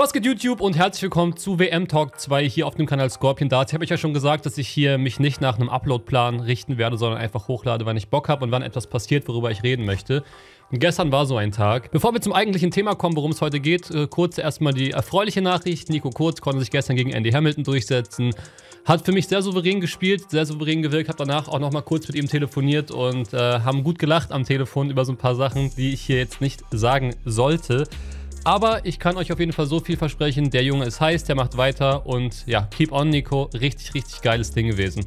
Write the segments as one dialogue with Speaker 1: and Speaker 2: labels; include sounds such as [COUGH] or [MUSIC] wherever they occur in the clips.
Speaker 1: Was geht YouTube und herzlich willkommen zu WM Talk 2 hier auf dem Kanal Scorpion Darts. Ich habe euch ja schon gesagt, dass ich hier mich nicht nach einem Uploadplan richten werde, sondern einfach hochlade, wann ich Bock habe und wann etwas passiert, worüber ich reden möchte. Und gestern war so ein Tag. Bevor wir zum eigentlichen Thema kommen, worum es heute geht, äh, kurz erstmal die erfreuliche Nachricht. Nico Kurz konnte sich gestern gegen Andy Hamilton durchsetzen. Hat für mich sehr souverän gespielt, sehr souverän gewirkt. Habe danach auch nochmal kurz mit ihm telefoniert und äh, haben gut gelacht am Telefon über so ein paar Sachen, die ich hier jetzt nicht sagen sollte. Aber ich kann euch auf jeden Fall so viel versprechen. Der Junge ist heiß, der macht weiter und ja, keep on, Nico. Richtig, richtig geiles Ding gewesen.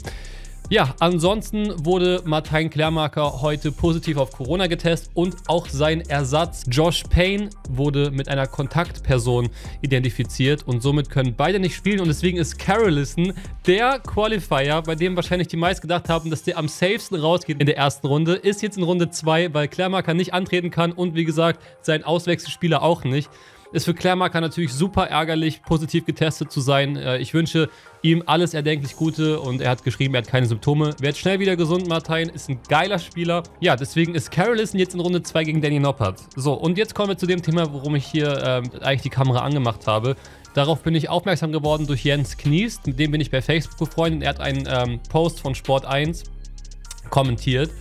Speaker 1: Ja, ansonsten wurde Martin Klärmarker heute positiv auf Corona getestet und auch sein Ersatz Josh Payne wurde mit einer Kontaktperson identifiziert und somit können beide nicht spielen und deswegen ist Carolison der Qualifier, bei dem wahrscheinlich die meisten gedacht haben, dass der am safesten rausgeht in der ersten Runde, ist jetzt in Runde 2, weil Klärmarker nicht antreten kann und wie gesagt, sein Auswechselspieler auch nicht. Ist für Klärmarker natürlich super ärgerlich, positiv getestet zu sein. Äh, ich wünsche ihm alles erdenklich Gute und er hat geschrieben, er hat keine Symptome. Wird schnell wieder gesund, Martin. Ist ein geiler Spieler. Ja, deswegen ist Carolison jetzt in Runde 2 gegen Danny Noppert. So, und jetzt kommen wir zu dem Thema, worum ich hier äh, eigentlich die Kamera angemacht habe. Darauf bin ich aufmerksam geworden durch Jens Kniest. Mit dem bin ich bei Facebook befreundet. Er hat einen ähm, Post von Sport 1 kommentiert.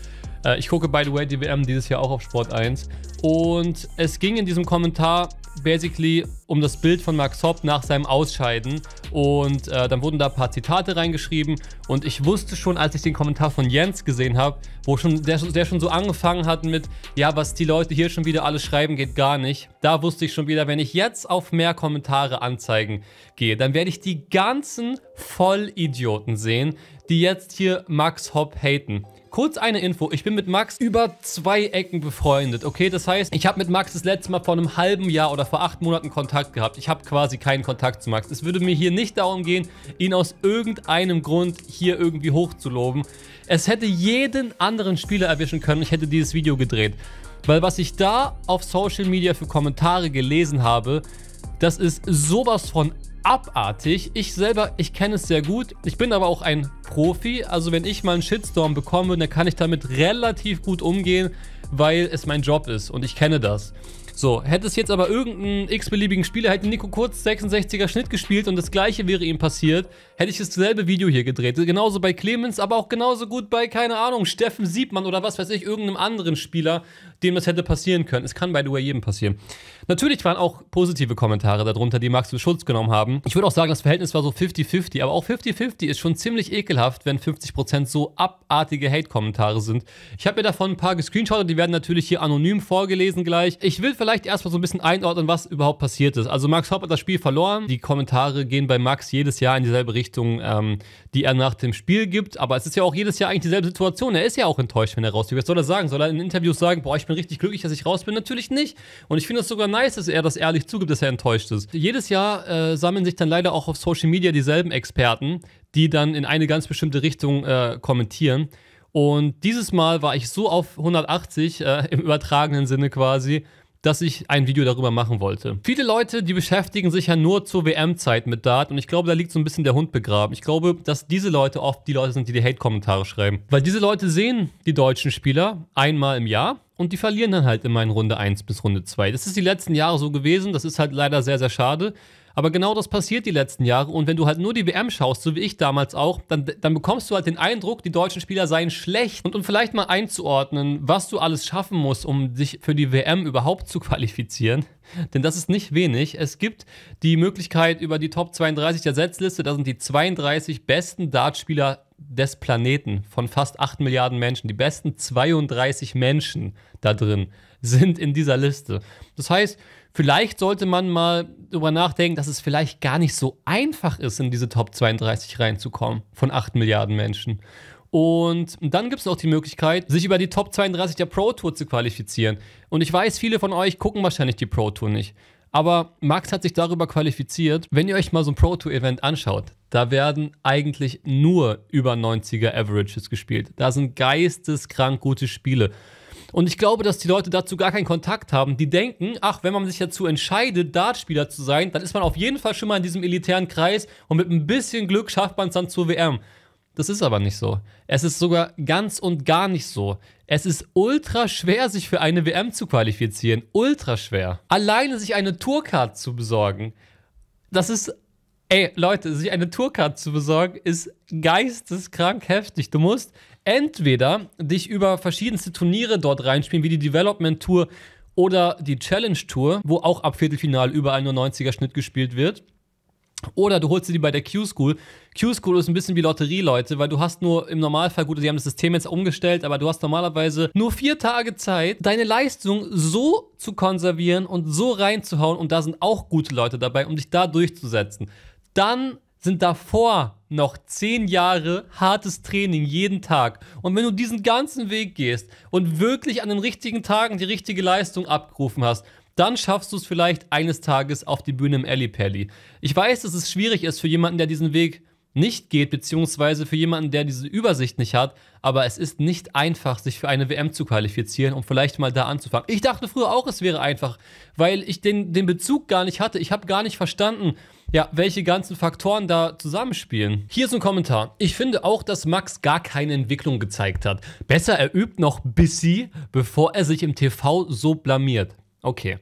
Speaker 1: Äh, ich gucke, by the way, die WM dieses Jahr auch auf Sport 1. Und es ging in diesem Kommentar basically um das Bild von Max Hopp nach seinem Ausscheiden. Und äh, dann wurden da ein paar Zitate reingeschrieben. Und ich wusste schon, als ich den Kommentar von Jens gesehen habe, wo schon der, der schon so angefangen hat mit, ja, was die Leute hier schon wieder alles schreiben, geht gar nicht. Da wusste ich schon wieder, wenn ich jetzt auf mehr Kommentare anzeigen gehe, dann werde ich die ganzen Vollidioten sehen, die jetzt hier Max Hopp haten. Kurz eine Info. Ich bin mit Max über zwei Ecken befreundet, okay? Das heißt, ich habe mit Max das letzte Mal vor einem halben Jahr oder vor acht Monaten Kontakt gehabt. Ich habe quasi keinen Kontakt zu Max. Es würde mir hier nicht darum gehen, ihn aus irgendeinem Grund hier irgendwie hochzuloben. Es hätte jeden anderen Spieler erwischen können. Ich hätte dieses Video gedreht. Weil was ich da auf Social Media für Kommentare gelesen habe, das ist sowas von abartig. Ich selber, ich kenne es sehr gut. Ich bin aber auch ein Profi. Also wenn ich mal einen Shitstorm bekomme, dann kann ich damit relativ gut umgehen, weil es mein Job ist und ich kenne das. So, hätte es jetzt aber irgendeinen x-beliebigen Spieler, hätte Nico Kurz 66er Schnitt gespielt und das gleiche wäre ihm passiert, hätte ich dasselbe Video hier gedreht. Genauso bei Clemens, aber auch genauso gut bei, keine Ahnung, Steffen Siebmann oder was weiß ich, irgendeinem anderen Spieler, dem das hätte passieren können. Es kann, by the way, jedem passieren. Natürlich waren auch positive Kommentare darunter, die Max in Schutz genommen haben. Ich würde auch sagen, das Verhältnis war so 50-50, aber auch 50-50 ist schon ziemlich ekelhaft, wenn 50% so abartige Hate-Kommentare sind. Ich habe mir davon ein paar gescreenshottet, die werden natürlich hier anonym vorgelesen gleich. Ich will vielleicht erstmal so ein bisschen einordnen, was überhaupt passiert ist. Also Max Hopp hat das Spiel verloren. Die Kommentare gehen bei Max jedes Jahr in dieselbe Richtung, ähm, die er nach dem Spiel gibt. Aber es ist ja auch jedes Jahr eigentlich dieselbe Situation. Er ist ja auch enttäuscht, wenn er rausgeht. Was soll er sagen? Soll er in Interviews sagen, boah, ich bin richtig glücklich, dass ich raus bin? Natürlich nicht. Und ich finde das sogar nice, dass er das ehrlich zugibt, dass er enttäuscht ist. Jedes Jahr äh, sammeln sich dann leider auch auf Social Media dieselben Experten, die dann in eine ganz bestimmte Richtung äh, kommentieren. Und dieses Mal war ich so auf 180 äh, im übertragenen Sinne quasi dass ich ein Video darüber machen wollte. Viele Leute, die beschäftigen sich ja nur zur WM-Zeit mit Dart und ich glaube, da liegt so ein bisschen der Hund begraben. Ich glaube, dass diese Leute oft die Leute sind, die die Hate-Kommentare schreiben. Weil diese Leute sehen die deutschen Spieler einmal im Jahr und die verlieren dann halt immer in Runde 1 bis Runde 2. Das ist die letzten Jahre so gewesen, das ist halt leider sehr, sehr schade. Aber genau das passiert die letzten Jahre. Und wenn du halt nur die WM schaust, so wie ich damals auch, dann, dann bekommst du halt den Eindruck, die deutschen Spieler seien schlecht. Und um vielleicht mal einzuordnen, was du alles schaffen musst, um dich für die WM überhaupt zu qualifizieren. Denn das ist nicht wenig. Es gibt die Möglichkeit über die Top 32 der Setzliste, da sind die 32 besten Dartspieler des Planeten von fast 8 Milliarden Menschen, die besten 32 Menschen da drin sind in dieser Liste. Das heißt, vielleicht sollte man mal darüber nachdenken, dass es vielleicht gar nicht so einfach ist, in diese Top 32 reinzukommen von 8 Milliarden Menschen. Und dann gibt es auch die Möglichkeit, sich über die Top 32 der Pro Tour zu qualifizieren. Und ich weiß, viele von euch gucken wahrscheinlich die Pro Tour nicht. Aber Max hat sich darüber qualifiziert. Wenn ihr euch mal so ein Pro Tour Event anschaut, da werden eigentlich nur über 90er Averages gespielt. Da sind geisteskrank gute Spiele. Und ich glaube, dass die Leute dazu gar keinen Kontakt haben. Die denken, ach, wenn man sich dazu entscheidet, Dartspieler zu sein, dann ist man auf jeden Fall schon mal in diesem elitären Kreis und mit ein bisschen Glück schafft man es dann zur WM. Das ist aber nicht so. Es ist sogar ganz und gar nicht so. Es ist ultra schwer, sich für eine WM zu qualifizieren. Ultra schwer. Alleine sich eine Tourcard zu besorgen, das ist. Ey, Leute, sich eine Tourcard zu besorgen, ist geisteskrank heftig. Du musst entweder dich über verschiedenste Turniere dort reinspielen, wie die Development Tour oder die Challenge Tour, wo auch ab Viertelfinal überall nur 90er Schnitt gespielt wird. Oder du holst dir die bei der Q-School. Q-School ist ein bisschen wie Lotterie, Leute, weil du hast nur im Normalfall, gut, die haben das System jetzt umgestellt, aber du hast normalerweise nur vier Tage Zeit, deine Leistung so zu konservieren und so reinzuhauen und da sind auch gute Leute dabei, um dich da durchzusetzen. Dann sind davor noch 10 Jahre hartes Training jeden Tag. Und wenn du diesen ganzen Weg gehst und wirklich an den richtigen Tagen die richtige Leistung abgerufen hast, dann schaffst du es vielleicht eines Tages auf die Bühne im Alley Pally. Ich weiß, dass es schwierig ist für jemanden, der diesen Weg nicht geht, beziehungsweise für jemanden, der diese Übersicht nicht hat. Aber es ist nicht einfach, sich für eine WM zu qualifizieren, um vielleicht mal da anzufangen. Ich dachte früher auch, es wäre einfach, weil ich den, den Bezug gar nicht hatte. Ich habe gar nicht verstanden, ja, welche ganzen Faktoren da zusammenspielen. Hier ist ein Kommentar. Ich finde auch, dass Max gar keine Entwicklung gezeigt hat. Besser er übt noch Bissi, bevor er sich im TV so blamiert. Okay.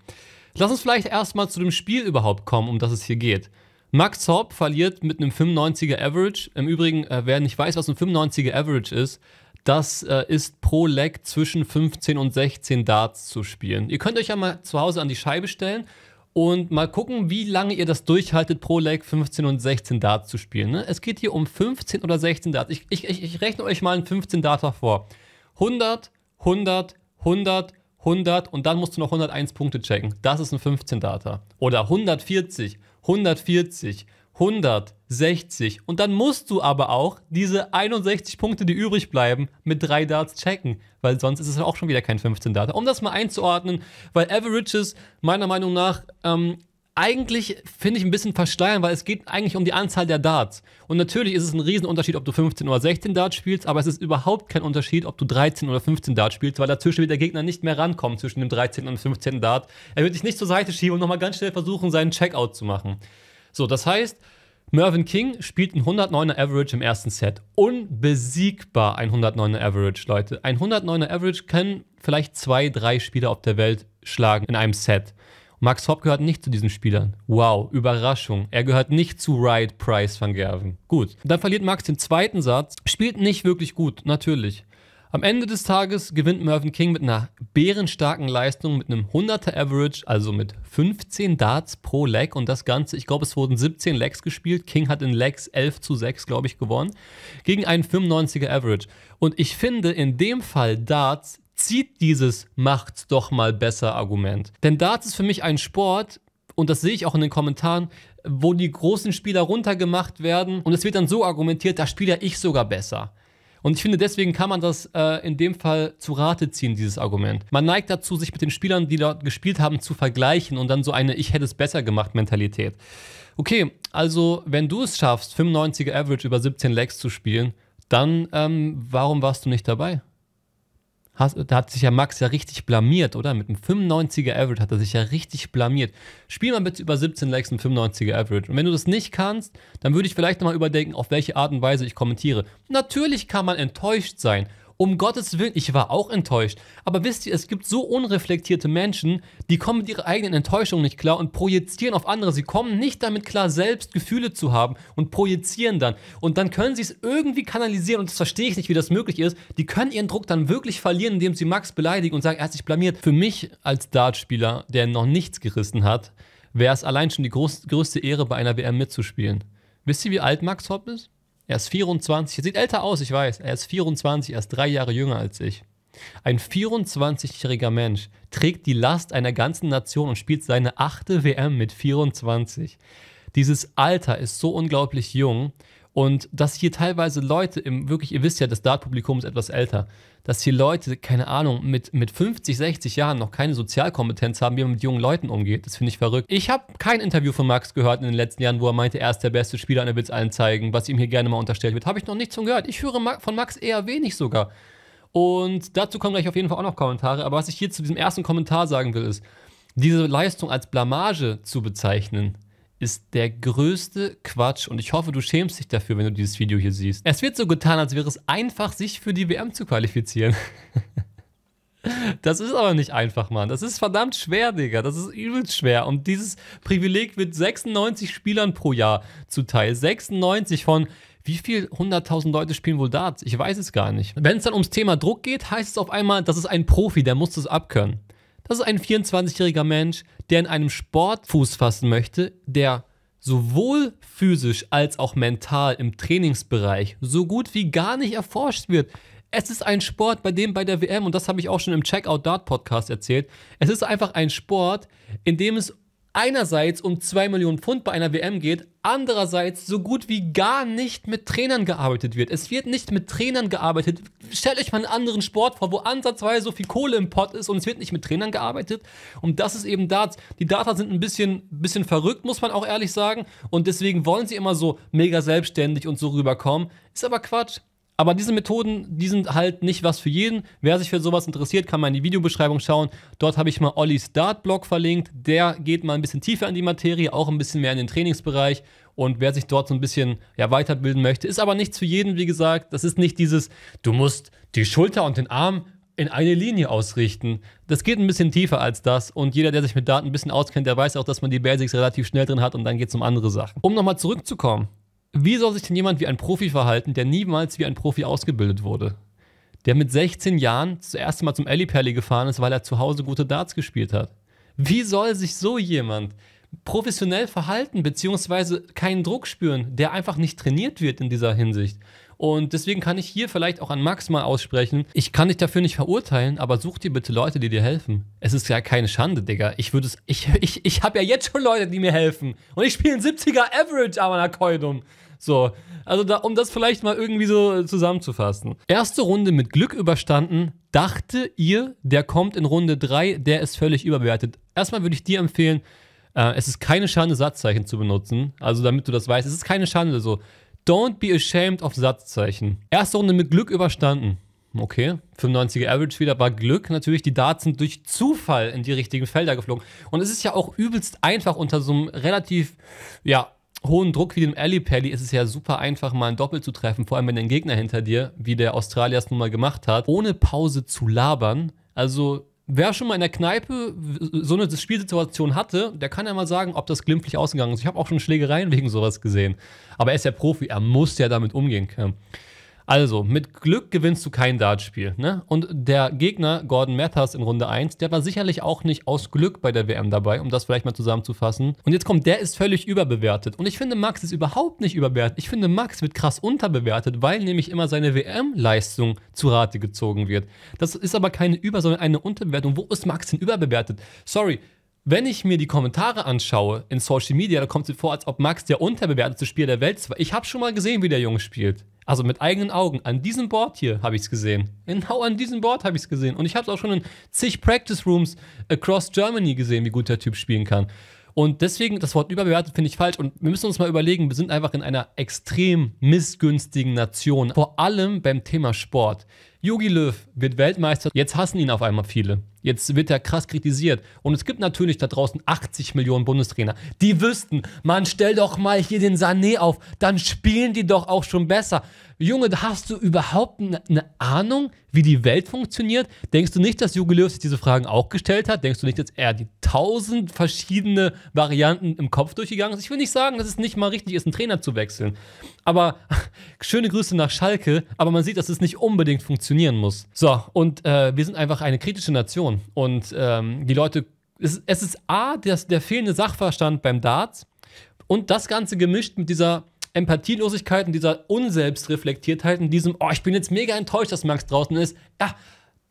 Speaker 1: Lass uns vielleicht erstmal zu dem Spiel überhaupt kommen, um das es hier geht. Max Hopp verliert mit einem 95er Average. Im Übrigen, äh, wer nicht weiß, was ein 95er Average ist, das äh, ist pro Leg zwischen 15 und 16 Darts zu spielen. Ihr könnt euch ja mal zu Hause an die Scheibe stellen und mal gucken, wie lange ihr das durchhaltet, pro Leg 15 und 16 Darts zu spielen. Ne? Es geht hier um 15 oder 16 Darts. Ich, ich, ich rechne euch mal einen 15 Darts vor. 100, 100, 100, 100 und dann musst du noch 101 Punkte checken. Das ist ein 15 Darter. Oder 140, 140, 160 und dann musst du aber auch diese 61 Punkte, die übrig bleiben, mit drei Darts checken, weil sonst ist es auch schon wieder kein 15 Dart. Um das mal einzuordnen, weil Averages meiner Meinung nach ähm, eigentlich, finde ich, ein bisschen verschleiern, weil es geht eigentlich um die Anzahl der Darts. Und natürlich ist es ein Riesenunterschied, ob du 15 oder 16 Darts spielst, aber es ist überhaupt kein Unterschied, ob du 13 oder 15 Darts spielst, weil dazwischen wird der Gegner nicht mehr rankommen zwischen dem 13. und 15. Dart. Er wird dich nicht zur Seite schieben und nochmal ganz schnell versuchen, seinen Checkout zu machen. So, das heißt, Mervyn King spielt ein 109er Average im ersten Set. Unbesiegbar ein 109er Average, Leute. Ein 109er Average können vielleicht zwei, drei Spieler auf der Welt schlagen in einem Set. Max Hopp gehört nicht zu diesen Spielern. Wow, Überraschung. Er gehört nicht zu Wright, Price, Van Gerven. Gut. Dann verliert Max den zweiten Satz. Spielt nicht wirklich gut, natürlich. Am Ende des Tages gewinnt Mervyn King mit einer bärenstarken Leistung, mit einem 100er Average, also mit 15 Darts pro Leg und das Ganze, ich glaube, es wurden 17 Legs gespielt. King hat in Legs 11 zu 6, glaube ich, gewonnen, gegen einen 95er Average. Und ich finde in dem Fall Darts zieht dieses Macht's doch mal besser Argument. Denn Darts ist für mich ein Sport, und das sehe ich auch in den Kommentaren, wo die großen Spieler runtergemacht werden und es wird dann so argumentiert, da spiele ich sogar besser. Und ich finde, deswegen kann man das äh, in dem Fall zu Rate ziehen, dieses Argument. Man neigt dazu, sich mit den Spielern, die dort gespielt haben, zu vergleichen und dann so eine Ich hätte es besser gemacht Mentalität. Okay, also wenn du es schaffst, 95er Average über 17 Legs zu spielen, dann ähm, warum warst du nicht dabei? da hat sich ja Max ja richtig blamiert, oder? Mit einem 95er Average hat er sich ja richtig blamiert. Spiel mal bitte über 17 Likes und 95er Average. Und wenn du das nicht kannst, dann würde ich vielleicht nochmal überdenken, auf welche Art und Weise ich kommentiere. Natürlich kann man enttäuscht sein. Um Gottes Willen, ich war auch enttäuscht. Aber wisst ihr, es gibt so unreflektierte Menschen, die kommen mit ihrer eigenen Enttäuschung nicht klar und projizieren auf andere. Sie kommen nicht damit klar, selbst Gefühle zu haben und projizieren dann. Und dann können sie es irgendwie kanalisieren und das verstehe ich nicht, wie das möglich ist. Die können ihren Druck dann wirklich verlieren, indem sie Max beleidigen und sagen, er hat sich blamiert. Für mich als Dartspieler, der noch nichts gerissen hat, wäre es allein schon die groß, größte Ehre, bei einer WM mitzuspielen. Wisst ihr, wie alt Max Hopp ist? Er ist 24, er sieht älter aus, ich weiß. Er ist 24, er ist drei Jahre jünger als ich. Ein 24-jähriger Mensch trägt die Last einer ganzen Nation und spielt seine achte WM mit 24. Dieses Alter ist so unglaublich jung und dass hier teilweise Leute im, wirklich, ihr wisst ja, das Dart-Publikum ist etwas älter, dass hier Leute, keine Ahnung, mit, mit 50, 60 Jahren noch keine Sozialkompetenz haben, wie man mit jungen Leuten umgeht. Das finde ich verrückt. Ich habe kein Interview von Max gehört in den letzten Jahren, wo er meinte, er ist der beste Spieler an es allen zeigen, was ihm hier gerne mal unterstellt wird. Habe ich noch nichts von gehört. Ich höre von Max eher wenig sogar. Und dazu kommen gleich auf jeden Fall auch noch Kommentare. Aber was ich hier zu diesem ersten Kommentar sagen will, ist, diese Leistung als Blamage zu bezeichnen, ist der größte Quatsch und ich hoffe, du schämst dich dafür, wenn du dieses Video hier siehst. Es wird so getan, als wäre es einfach, sich für die WM zu qualifizieren. [LAUGHS] Das ist aber nicht einfach, Mann. Das ist verdammt schwer, Digga. Das ist übelst schwer. Und dieses Privileg wird 96 Spielern pro Jahr zuteil. 96 von wie viel 100.000 Leute spielen wohl Darts? Ich weiß es gar nicht. Wenn es dann ums Thema Druck geht, heißt es auf einmal, das ist ein Profi, der muss das abkönnen. Das ist ein 24-jähriger Mensch, der in einem Sport Fuß fassen möchte, der sowohl physisch als auch mental im Trainingsbereich so gut wie gar nicht erforscht wird. Es ist ein Sport, bei dem bei der WM, und das habe ich auch schon im Checkout Dart Podcast erzählt, es ist einfach ein Sport, in dem es einerseits um 2 Millionen Pfund bei einer WM geht, andererseits so gut wie gar nicht mit Trainern gearbeitet wird. Es wird nicht mit Trainern gearbeitet. Stellt euch mal einen anderen Sport vor, wo ansatzweise so viel Kohle im Pott ist und es wird nicht mit Trainern gearbeitet. Und das ist eben da, Die Data sind ein bisschen, bisschen verrückt, muss man auch ehrlich sagen. Und deswegen wollen sie immer so mega selbstständig und so rüberkommen. Ist aber Quatsch. Aber diese Methoden, die sind halt nicht was für jeden. Wer sich für sowas interessiert, kann mal in die Videobeschreibung schauen. Dort habe ich mal Ollis Dart-Blog verlinkt. Der geht mal ein bisschen tiefer in die Materie, auch ein bisschen mehr in den Trainingsbereich. Und wer sich dort so ein bisschen ja, weiterbilden möchte, ist aber nichts für jeden, wie gesagt. Das ist nicht dieses, du musst die Schulter und den Arm in eine Linie ausrichten. Das geht ein bisschen tiefer als das und jeder, der sich mit Daten ein bisschen auskennt, der weiß auch, dass man die Basics relativ schnell drin hat und dann geht es um andere Sachen. Um nochmal zurückzukommen wie soll sich denn jemand wie ein Profi verhalten, der niemals wie ein Profi ausgebildet wurde? Der mit 16 Jahren das erste Mal zum Ellipelli gefahren ist, weil er zu Hause gute Darts gespielt hat. Wie soll sich so jemand professionell verhalten, beziehungsweise keinen Druck spüren, der einfach nicht trainiert wird in dieser Hinsicht? Und deswegen kann ich hier vielleicht auch an Max mal aussprechen, ich kann dich dafür nicht verurteilen, aber such dir bitte Leute, die dir helfen. Es ist ja keine Schande, Digga. Ich würde es, ich, [LAUGHS] ich, ich habe ja jetzt schon Leute, die mir helfen. Und ich spiele einen 70er Average Amanakoidum. So, also da, um das vielleicht mal irgendwie so äh, zusammenzufassen. Erste Runde mit Glück überstanden. Dachte ihr, der kommt in Runde 3, der ist völlig überbewertet. Erstmal würde ich dir empfehlen, äh, es ist keine Schande, Satzzeichen zu benutzen. Also damit du das weißt, es ist keine Schande so. Don't be ashamed of Satzzeichen. Erste Runde mit Glück überstanden. Okay, 95er Average wieder war Glück. Natürlich, die Darts sind durch Zufall in die richtigen Felder geflogen. Und es ist ja auch übelst einfach unter so einem relativ, ja, hohen Druck wie dem Alley Pally ist es ja super einfach, mal ein Doppel zu treffen, vor allem wenn dein Gegner hinter dir, wie der Australier es nun mal gemacht hat, ohne Pause zu labern. Also Wer schon mal in der Kneipe so eine Spielsituation hatte, der kann ja mal sagen, ob das glimpflich ausgegangen ist. Ich habe auch schon Schlägereien wegen sowas gesehen. Aber er ist ja Profi, er muss ja damit umgehen können. Also, mit Glück gewinnst du kein Dartspiel. Ne? Und der Gegner, Gordon Mathers in Runde 1, der war sicherlich auch nicht aus Glück bei der WM dabei, um das vielleicht mal zusammenzufassen. Und jetzt kommt, der ist völlig überbewertet. Und ich finde, Max ist überhaupt nicht überbewertet. Ich finde, Max wird krass unterbewertet, weil nämlich immer seine WM-Leistung zu Rate gezogen wird. Das ist aber keine Über-, sondern eine Unterbewertung. Wo ist Max denn überbewertet? Sorry, wenn ich mir die Kommentare anschaue in Social Media, dann kommt es mir vor, als ob Max der unterbewertete Spieler der Welt war. Ich habe schon mal gesehen, wie der Junge spielt. Also mit eigenen Augen. An diesem Board hier habe ich es gesehen. Genau an diesem Board habe ich es gesehen. Und ich habe es auch schon in zig Practice Rooms across Germany gesehen, wie gut der Typ spielen kann. Und deswegen, das Wort überbewertet finde ich falsch. Und wir müssen uns mal überlegen, wir sind einfach in einer extrem missgünstigen Nation. Vor allem beim Thema Sport. Yogi Löw wird Weltmeister. Jetzt hassen ihn auf einmal viele. Jetzt wird er krass kritisiert. Und es gibt natürlich da draußen 80 Millionen Bundestrainer. Die wüssten, man stell doch mal hier den Sané auf. Dann spielen die doch auch schon besser. Junge, hast du überhaupt eine Ahnung, wie die Welt funktioniert? Denkst du nicht, dass Jogi Löw sich diese Fragen auch gestellt hat? Denkst du nicht, dass er die tausend verschiedene Varianten im Kopf durchgegangen ist? Ich will nicht sagen, dass es nicht mal richtig ist, einen Trainer zu wechseln aber [LAUGHS] schöne Grüße nach Schalke, aber man sieht, dass es nicht unbedingt funktionieren muss. So, und äh, wir sind einfach eine kritische Nation und ähm, die Leute, es, es ist A, das, der fehlende Sachverstand beim Darts und das Ganze gemischt mit dieser Empathielosigkeit und dieser Unselbstreflektiertheit und diesem, oh, ich bin jetzt mega enttäuscht, dass Max draußen ist. Ja,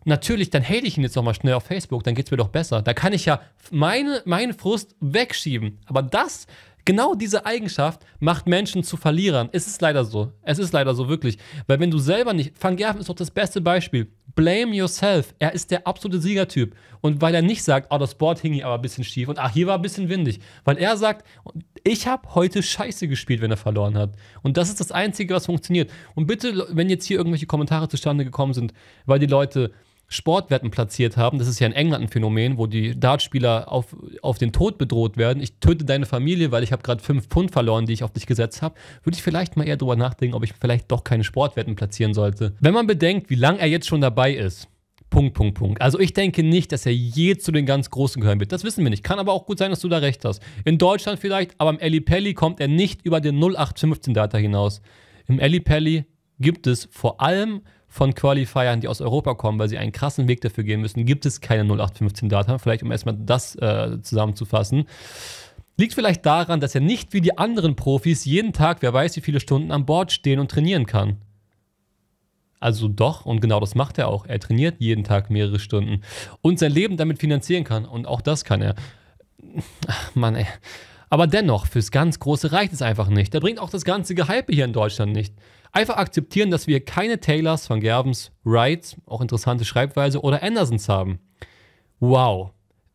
Speaker 1: natürlich, dann hate ich ihn jetzt nochmal schnell auf Facebook, dann geht es mir doch besser. Da kann ich ja meine, meinen Frust wegschieben. Aber das Genau diese Eigenschaft macht Menschen zu Verlierern. Es ist leider so. Es ist leider so, wirklich. Weil wenn du selber nicht, Van Gerven ist doch das beste Beispiel. Blame yourself. Er ist der absolute Siegertyp. Und weil er nicht sagt, oh, das Board hing hier aber ein bisschen schief und ach, hier war ein bisschen windig. Weil er sagt, ich habe heute scheiße gespielt, wenn er verloren hat. Und das ist das Einzige, was funktioniert. Und bitte, wenn jetzt hier irgendwelche Kommentare zustande gekommen sind, weil die Leute Sportwetten platziert haben. Das ist ja in England ein Phänomen, wo die Dartspieler auf, auf den Tod bedroht werden. Ich töte deine Familie, weil ich habe gerade fünf Pfund verloren, die ich auf dich gesetzt habe. Würde ich vielleicht mal eher darüber nachdenken, ob ich vielleicht doch keine Sportwetten platzieren sollte. Wenn man bedenkt, wie lange er jetzt schon dabei ist. Punkt, Punkt, Punkt. Also ich denke nicht, dass er je zu den ganz Großen gehören wird. Das wissen wir nicht. Kann aber auch gut sein, dass du da recht hast. In Deutschland vielleicht, aber im Pelli kommt er nicht über den 0815-Data hinaus. Im Pelli gibt es vor allem von Qualifiern, die aus Europa kommen, weil sie einen krassen Weg dafür gehen müssen, gibt es keine 0815-Data. Vielleicht, um erstmal das äh, zusammenzufassen. Liegt vielleicht daran, dass er nicht wie die anderen Profis jeden Tag, wer weiß, wie viele Stunden an Bord stehen und trainieren kann. Also doch, und genau das macht er auch. Er trainiert jeden Tag mehrere Stunden und sein Leben damit finanzieren kann. Und auch das kann er. Ach, Mann, ey. Aber dennoch, fürs ganz Große reicht es einfach nicht. Da bringt auch das ganze Gehype hier in Deutschland nicht. Einfach akzeptieren, dass wir keine Taylors, Van Gerbens, Wrights, auch interessante Schreibweise oder Andersons haben. Wow,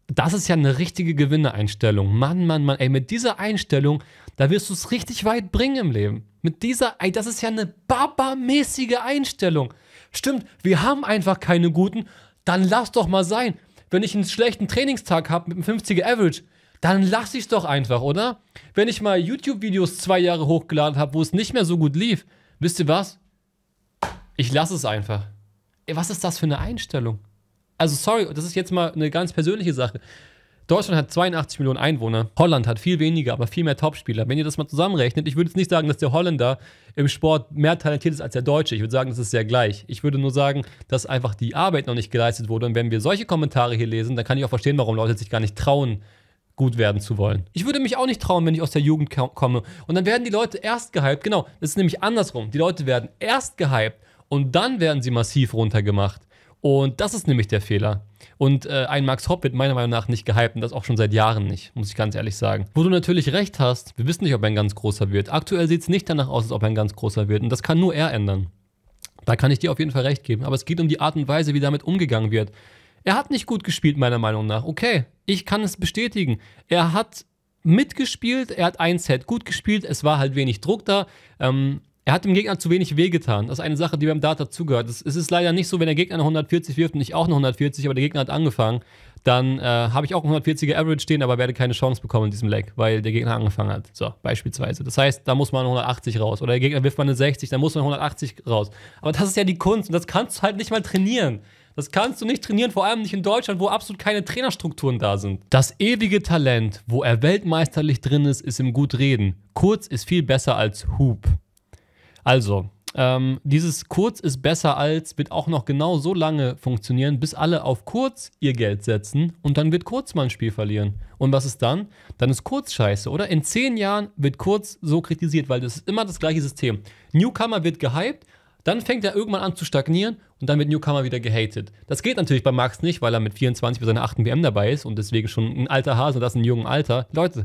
Speaker 1: das ist ja eine richtige Gewinnereinstellung. Mann, Mann, Mann, ey, mit dieser Einstellung, da wirst du es richtig weit bringen im Leben. Mit dieser, ey, das ist ja eine babamäßige Einstellung. Stimmt, wir haben einfach keine guten, dann lass doch mal sein. Wenn ich einen schlechten Trainingstag habe mit einem 50er Average, dann lass ich es doch einfach, oder? Wenn ich mal YouTube-Videos zwei Jahre hochgeladen habe, wo es nicht mehr so gut lief, wisst ihr was? Ich lasse es einfach. Ey, was ist das für eine Einstellung? Also sorry, das ist jetzt mal eine ganz persönliche Sache. Deutschland hat 82 Millionen Einwohner. Holland hat viel weniger, aber viel mehr Topspieler. Wenn ihr das mal zusammenrechnet, ich würde jetzt nicht sagen, dass der Holländer im Sport mehr talentiert ist als der Deutsche. Ich würde sagen, das ist sehr gleich. Ich würde nur sagen, dass einfach die Arbeit noch nicht geleistet wurde. Und wenn wir solche Kommentare hier lesen, dann kann ich auch verstehen, warum Leute sich gar nicht trauen, gut werden zu wollen. Ich würde mich auch nicht trauen, wenn ich aus der Jugend komme. Und dann werden die Leute erst gehypt. Genau, das ist nämlich andersrum. Die Leute werden erst gehypt und dann werden sie massiv runtergemacht. Und das ist nämlich der Fehler. Und äh, ein Max Hopp wird meiner Meinung nach nicht gehypt und das auch schon seit Jahren nicht, muss ich ganz ehrlich sagen. Wo du natürlich recht hast, wir wissen nicht, ob er ein ganz großer wird. Aktuell sieht es nicht danach aus, als ob er ein ganz großer wird. Und das kann nur er ändern. Da kann ich dir auf jeden Fall recht geben. Aber es geht um die Art und Weise, wie damit umgegangen wird. Er hat nicht gut gespielt, meiner Meinung nach. Okay, ich kann es bestätigen. Er hat mitgespielt, er hat ein Set gut gespielt, es war halt wenig Druck da. Ähm, er hat dem Gegner zu wenig wehgetan. Das ist eine Sache, die beim Data zugehört. Es ist leider nicht so, wenn der Gegner eine 140 wirft und ich auch eine 140, aber der Gegner hat angefangen, dann äh, habe ich auch einen 140er Average stehen, aber werde keine Chance bekommen in diesem Leg, weil der Gegner angefangen hat. So, beispielsweise. Das heißt, da muss man 180 raus. Oder der Gegner wirft mal eine 60, da muss man 180 raus. Aber das ist ja die Kunst und das kannst du halt nicht mal trainieren. Das kannst du nicht trainieren, vor allem nicht in Deutschland, wo absolut keine Trainerstrukturen da sind. Das ewige Talent, wo er weltmeisterlich drin ist, ist im gut reden. Kurz ist viel besser als Hoop. Also, ähm, dieses kurz ist besser als wird auch noch genau so lange funktionieren, bis alle auf kurz ihr Geld setzen und dann wird kurz mal ein Spiel verlieren. Und was ist dann? Dann ist kurz scheiße, oder? In zehn Jahren wird kurz so kritisiert, weil das ist immer das gleiche System. Newcomer wird gehypt, dann fängt er irgendwann an zu stagnieren und dann wird Newcomer wieder gehatet. Das geht natürlich bei Max nicht, weil er mit 24 bei seiner 8. WM dabei ist und deswegen schon ein alter Hase und das in jungen Alter. Leute,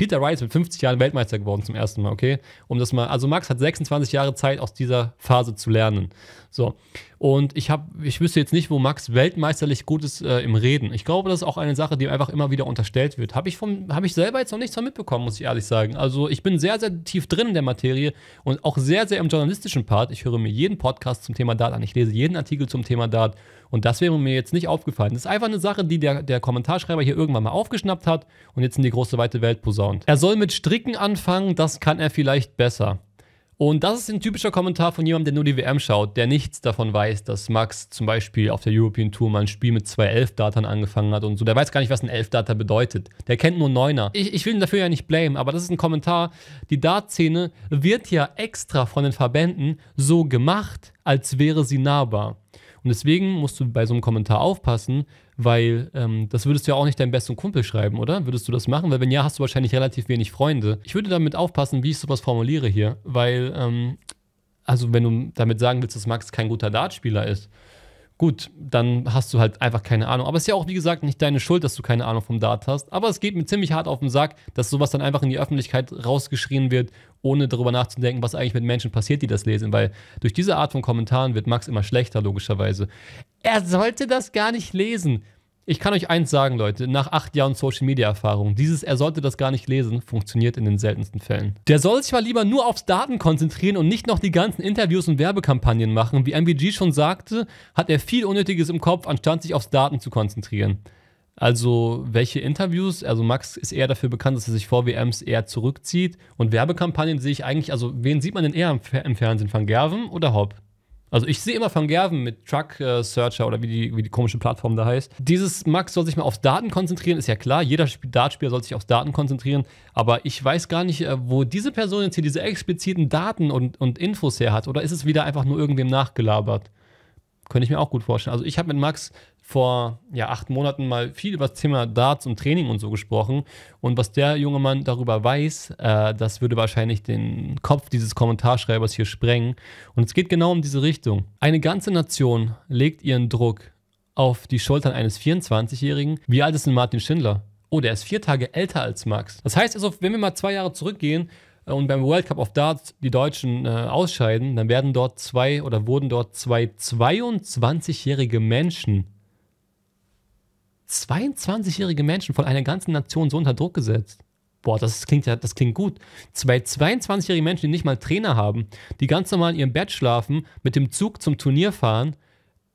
Speaker 1: Peter Wright ist mit 50 Jahren Weltmeister geworden zum ersten Mal, okay? Um das mal, also Max hat 26 Jahre Zeit, aus dieser Phase zu lernen. So. Und ich habe, ich wüsste jetzt nicht, wo Max weltmeisterlich gut ist äh, im Reden. Ich glaube, das ist auch eine Sache, die einfach immer wieder unterstellt wird. Habe ich vom, ich selber jetzt noch nichts so mitbekommen, muss ich ehrlich sagen. Also ich bin sehr, sehr tief drin in der Materie und auch sehr, sehr im journalistischen Part. Ich höre mir jeden Podcast zum Thema Dart an, ich lese jeden Artikel zum Thema Dart und das wäre mir jetzt nicht aufgefallen. Das ist einfach eine Sache, die der, der Kommentarschreiber hier irgendwann mal aufgeschnappt hat und jetzt in die große weite Welt posaunt. Sound. Er soll mit Stricken anfangen, das kann er vielleicht besser. Und das ist ein typischer Kommentar von jemandem, der nur die WM schaut, der nichts davon weiß, dass Max zum Beispiel auf der European Tour mal ein Spiel mit zwei Elf-Datern angefangen hat und so. Der weiß gar nicht, was ein Elf-Data bedeutet. Der kennt nur Neuner. Ich, ich will ihn dafür ja nicht blamen, aber das ist ein Kommentar. Die Dart-Szene wird ja extra von den Verbänden so gemacht, als wäre sie nahbar. Und deswegen musst du bei so einem Kommentar aufpassen, weil ähm, das würdest du ja auch nicht deinem besten Kumpel schreiben, oder? Würdest du das machen? Weil wenn ja, hast du wahrscheinlich relativ wenig Freunde. Ich würde damit aufpassen, wie ich sowas formuliere hier, weil, ähm, also wenn du damit sagen willst, dass Max kein guter Dartspieler ist, gut, dann hast du halt einfach keine Ahnung. Aber es ist ja auch, wie gesagt, nicht deine Schuld, dass du keine Ahnung vom Dart hast. Aber es geht mir ziemlich hart auf den Sack, dass sowas dann einfach in die Öffentlichkeit rausgeschrien wird, ohne darüber nachzudenken, was eigentlich mit Menschen passiert, die das lesen. Weil durch diese Art von Kommentaren wird Max immer schlechter, logischerweise. Er sollte das gar nicht lesen. Ich kann euch eins sagen, Leute, nach acht Jahren Social Media Erfahrung, dieses Er sollte das gar nicht lesen, funktioniert in den seltensten Fällen. Der soll sich mal lieber nur aufs Daten konzentrieren und nicht noch die ganzen Interviews und Werbekampagnen machen. Wie MVG schon sagte, hat er viel Unnötiges im Kopf, anstatt sich aufs Daten zu konzentrieren. Also, welche Interviews? Also, Max ist eher dafür bekannt, dass er sich vor WMs eher zurückzieht. Und Werbekampagnen sehe ich eigentlich, also, wen sieht man denn eher im, Fernsehen? Van Gerven oder Hopp? Also ich sehe immer Van Gerven mit Truck äh, Searcher oder wie die, wie die komische Plattform da heißt. Dieses Max soll sich mal auf Daten konzentrieren, ist ja klar. Jeder Dartspieler soll sich auf Daten konzentrieren. Aber ich weiß gar nicht, äh, wo diese Person jetzt hier diese expliziten Daten und, und Infos her hat. Oder ist es wieder einfach nur irgendwem nachgelabert? Könnte ich mir auch gut vorstellen. Also ich habe mit Max vor ja, acht Monaten mal viel über das Thema Darts und Training und so gesprochen. Und was der junge Mann darüber weiß, äh, das würde wahrscheinlich den Kopf dieses Kommentarschreibers hier sprengen. Und es geht genau um diese Richtung. Eine ganze Nation legt ihren Druck auf die Schultern eines 24-Jährigen. Wie alt ist denn Martin Schindler? Oh, der ist vier Tage älter als Max. Das heißt also, wenn wir mal zwei Jahre zurückgehen, äh, und beim World Cup of Darts die Deutschen äh, ausscheiden, dann werden dort zwei oder wurden dort zwei 22-jährige Menschen 22-jährige Menschen von einer ganzen Nation so unter Druck gesetzt. Boah, das klingt ja, das klingt gut. Zwei 22-jährige Menschen, die nicht mal Trainer haben, die ganz normal in ihrem Bett schlafen, mit dem Zug zum Turnier fahren,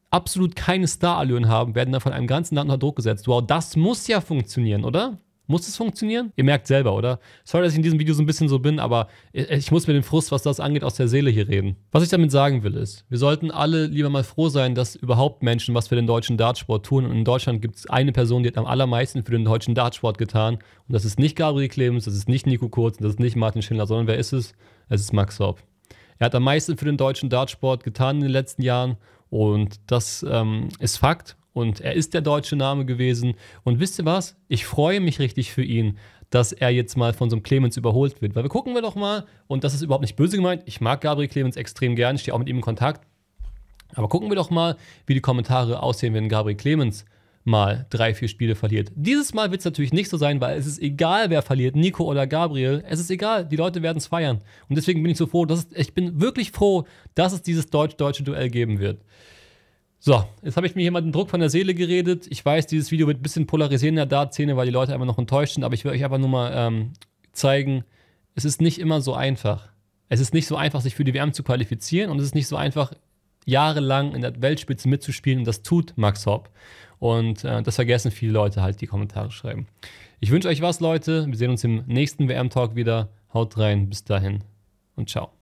Speaker 1: absolut keine Starallüren haben, werden da von einem ganzen Land unter Druck gesetzt. Wow, das muss ja funktionieren, oder? Muss es funktionieren? Ihr merkt selber, oder? Sorry, dass ich in diesem Video so ein bisschen so bin, aber ich muss mir den Frust, was das angeht, aus der Seele hier reden. Was ich damit sagen will, ist, wir sollten alle lieber mal froh sein, dass überhaupt Menschen was für den deutschen Dartsport tun. Und in Deutschland gibt es eine Person, die hat am allermeisten für den deutschen Dartsport getan. Und das ist nicht Gabriel Clemens, das ist nicht Nico Kurz, das ist nicht Martin Schindler, sondern wer ist es? Es ist Max Hopp. Er hat am meisten für den deutschen Dartsport getan in den letzten Jahren. Und das ähm, ist Fakt und er ist der deutsche Name gewesen. Und wisst ihr was? Ich freue mich richtig für ihn, dass er jetzt mal von so einem Clemens überholt wird. Weil wir gucken wir doch mal, und das ist überhaupt nicht böse gemeint, ich mag Gabriel Clemens extrem gern, ich stehe auch mit ihm in Kontakt. Aber gucken wir doch mal, wie die Kommentare aussehen, wenn Gabriel Clemens mal drei, vier Spiele verliert. Dieses Mal wird es natürlich nicht so sein, weil es ist egal, wer verliert, Nico oder Gabriel. Es ist egal, die Leute werden es feiern. Und deswegen bin ich so froh, dass es, ich bin wirklich froh, dass es dieses deutsch-deutsche Duell geben wird. So, jetzt habe ich mir hier mal den Druck von der Seele geredet. Ich weiß, dieses Video wird ein bisschen polarisieren in der dart Szene, weil die Leute einfach noch enttäuscht sind, aber ich will euch einfach nur mal ähm, zeigen, es ist nicht immer so einfach. Es ist nicht so einfach, sich für die WM zu qualifizieren und es ist nicht so einfach, jahrelang in der Weltspitze mitzuspielen und das tut Max Hopp. Und äh, das vergessen viele Leute halt, die Kommentare schreiben. Ich wünsche euch was, Leute. Wir sehen uns im nächsten WM-Talk wieder. Haut rein, bis dahin und ciao.